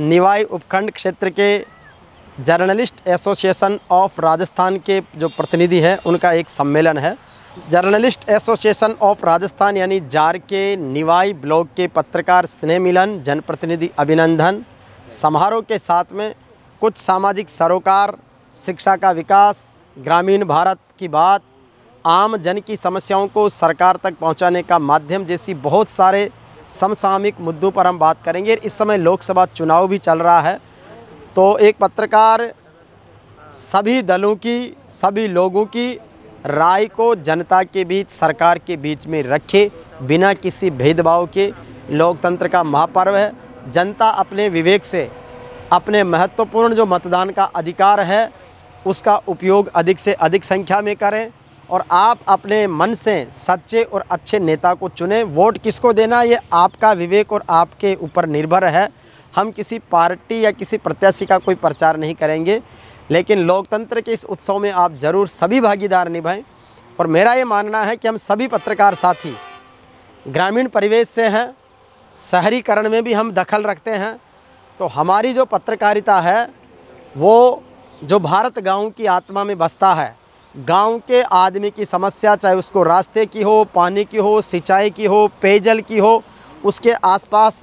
निवाई उपखंड क्षेत्र के जर्नलिस्ट एसोसिएशन ऑफ राजस्थान के जो प्रतिनिधि हैं उनका एक सम्मेलन है जर्नलिस्ट एसोसिएशन ऑफ राजस्थान यानी जार के निवाई ब्लॉक के पत्रकार स्नेह मिलन जनप्रतिनिधि अभिनंदन समारोह के साथ में कुछ सामाजिक सरोकार शिक्षा का विकास ग्रामीण भारत की बात आम जन की समस्याओं को सरकार तक पहुंचाने का माध्यम जैसी बहुत सारे समसामयिक मुद्दों पर हम बात करेंगे इस समय लोकसभा चुनाव भी चल रहा है तो एक पत्रकार सभी दलों की सभी लोगों की राय को जनता के बीच सरकार के बीच में रखे बिना किसी भेदभाव के लोकतंत्र का महापर्व है जनता अपने विवेक से अपने महत्वपूर्ण जो मतदान का अधिकार है उसका उपयोग अधिक से अधिक संख्या में करें और आप अपने मन से सच्चे और अच्छे नेता को चुने वोट किसको देना ये आपका विवेक और आपके ऊपर निर्भर है हम किसी पार्टी या किसी प्रत्याशी का कोई प्रचार नहीं करेंगे लेकिन लोकतंत्र के इस उत्सव में आप ज़रूर सभी भागीदार निभाएं और मेरा ये मानना है कि हम सभी पत्रकार साथी ग्रामीण परिवेश से हैं शहरीकरण में भी हम दखल रखते हैं तो हमारी जो पत्रकारिता है वो जो भारत गांव की आत्मा में बसता है गांव के आदमी की समस्या चाहे उसको रास्ते की हो पानी की हो सिंचाई की हो पेयजल की हो उसके आसपास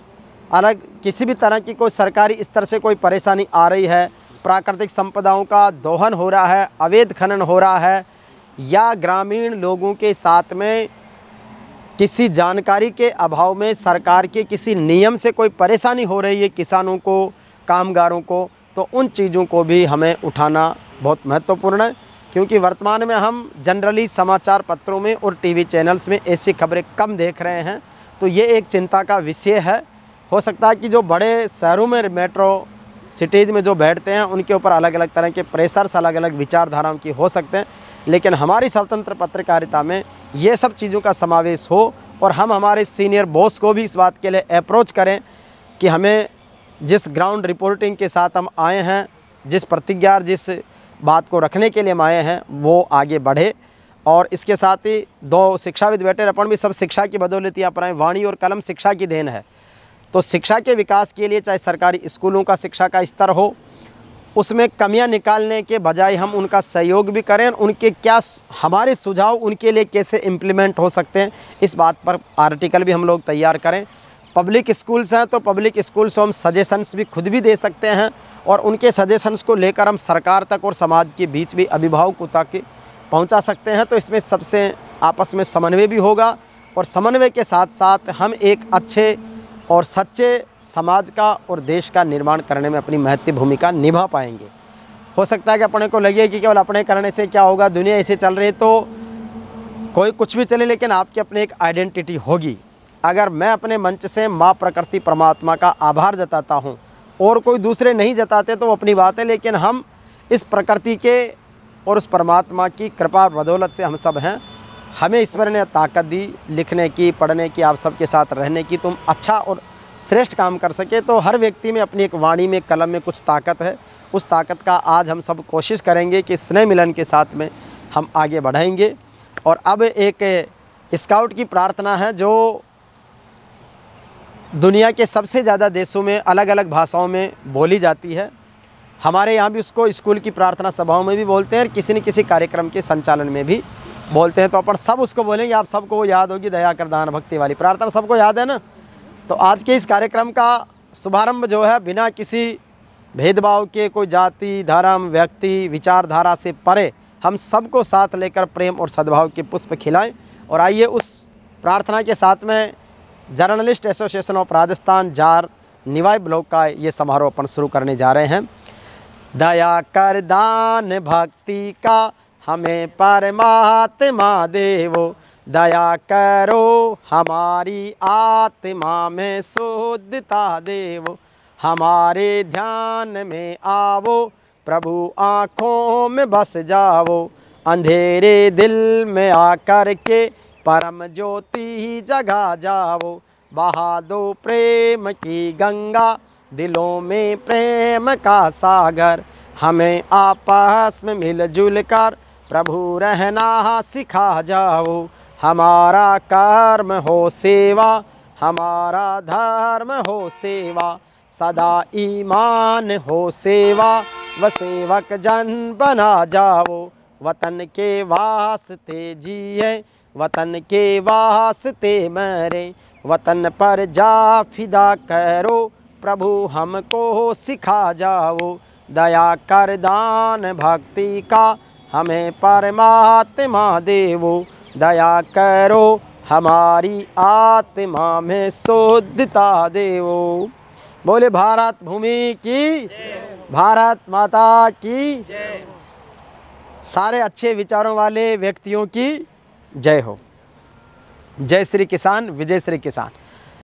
अलग किसी भी तरह की कोई सरकारी स्तर से कोई परेशानी आ रही है प्राकृतिक संपदाओं का दोहन हो रहा है अवैध खनन हो रहा है या ग्रामीण लोगों के साथ में किसी जानकारी के अभाव में सरकार के किसी नियम से कोई परेशानी हो रही है किसानों को कामगारों को तो उन चीज़ों को भी हमें उठाना बहुत महत्वपूर्ण है क्योंकि वर्तमान में हम जनरली समाचार पत्रों में और टीवी चैनल्स में ऐसी खबरें कम देख रहे हैं तो ये एक चिंता का विषय है हो सकता है कि जो बड़े शहरों में मेट्रो सिटीज़ में जो बैठते हैं उनके ऊपर अलग अलग तरह के प्रेशर्स अलग अलग विचारधाराओं की हो सकते हैं लेकिन हमारी स्वतंत्र पत्रकारिता में ये सब चीज़ों का समावेश हो और हम हमारे सीनियर बॉस को भी इस बात के लिए अप्रोच करें कि हमें जिस ग्राउंड रिपोर्टिंग के साथ हम आए हैं जिस प्रतिज्ञा जिस बात को रखने के लिए माए हैं वो आगे बढ़े और इसके साथ ही दो शिक्षाविद बैठे अपन भी सब शिक्षा की बदौलत यहाँ पर आए वाणी और कलम शिक्षा की देन है तो शिक्षा के विकास के लिए चाहे सरकारी स्कूलों का शिक्षा का स्तर हो उसमें कमियां निकालने के बजाय हम उनका सहयोग भी करें उनके क्या हमारे सुझाव उनके लिए कैसे इम्प्लीमेंट हो सकते हैं इस बात पर आर्टिकल भी हम लोग तैयार करें पब्लिक स्कूल्स हैं तो पब्लिक स्कूल्स हम सजेशंस भी खुद भी दे सकते हैं और उनके सजेशंस को लेकर हम सरकार तक और समाज के बीच भी अभिभावकों तक पहुंचा सकते हैं तो इसमें सबसे आपस में समन्वय भी होगा और समन्वय के साथ साथ हम एक अच्छे और सच्चे समाज का और देश का निर्माण करने में अपनी महत्व भूमिका निभा पाएंगे हो सकता है कि अपने को लगे कि केवल अपने करने से क्या होगा दुनिया ऐसे चल रही तो कोई कुछ भी चले लेकिन आपकी अपनी एक आइडेंटिटी होगी अगर मैं अपने मंच से माँ प्रकृति परमात्मा का आभार जताता हूँ और कोई दूसरे नहीं जताते तो वो अपनी बात है लेकिन हम इस प्रकृति के और उस परमात्मा की कृपा बदौलत से हम सब हैं हमें ईश्वर ने ताकत दी लिखने की पढ़ने की आप सबके साथ रहने की तुम अच्छा और श्रेष्ठ काम कर सके तो हर व्यक्ति में अपनी एक वाणी में कलम में कुछ ताकत है उस ताकत का आज हम सब कोशिश करेंगे कि स्नेह मिलन के साथ में हम आगे बढ़ाएंगे और अब एक स्काउट की प्रार्थना है जो दुनिया के सबसे ज़्यादा देशों में अलग अलग भाषाओं में बोली जाती है हमारे यहाँ भी उसको स्कूल की प्रार्थना सभाओं में भी बोलते हैं और किसी न किसी कार्यक्रम के संचालन में भी बोलते हैं तो अपन सब उसको बोलेंगे आप सबको वो याद होगी दया कर दान भक्ति वाली प्रार्थना सबको याद है ना तो आज के इस कार्यक्रम का शुभारंभ जो है बिना किसी भेदभाव के कोई जाति धर्म व्यक्ति विचारधारा से परे हम सबको साथ लेकर प्रेम और सद्भाव के पुष्प खिलाएँ और आइए उस प्रार्थना के साथ में जर्नलिस्ट एसोसिएशन ऑफ राजस्थान जार निवाई ब्लॉक का ये समारोह अपन शुरू करने जा रहे हैं दया कर दान भक्ति का हमें परमात्मा देवो दया करो हमारी आत्मा में शुद्धता देवो हमारे ध्यान में आवो प्रभु आँखों में बस जाओ अंधेरे दिल में आकर के परम ज्योति ही जगा जाओ बहा दो प्रेम की गंगा दिलों में प्रेम का सागर हमें आपस में मिलजुल कर प्रभु रहना सिखा जाओ हमारा कर्म हो सेवा हमारा धर्म हो सेवा सदा ईमान हो सेवा व सेवक जन बना जाओ वतन के वास्ते जिए वतन के वास्ते मरे वतन पर जा फिदा करो प्रभु हमको सिखा जाओ दया कर दान भक्ति का हमें परमात्मा देवो दया करो हमारी आत्मा में शुद्धता देवो बोले भारत भूमि की भारत माता की सारे अच्छे विचारों वाले व्यक्तियों की जय हो जय श्री किसान विजय श्री किसान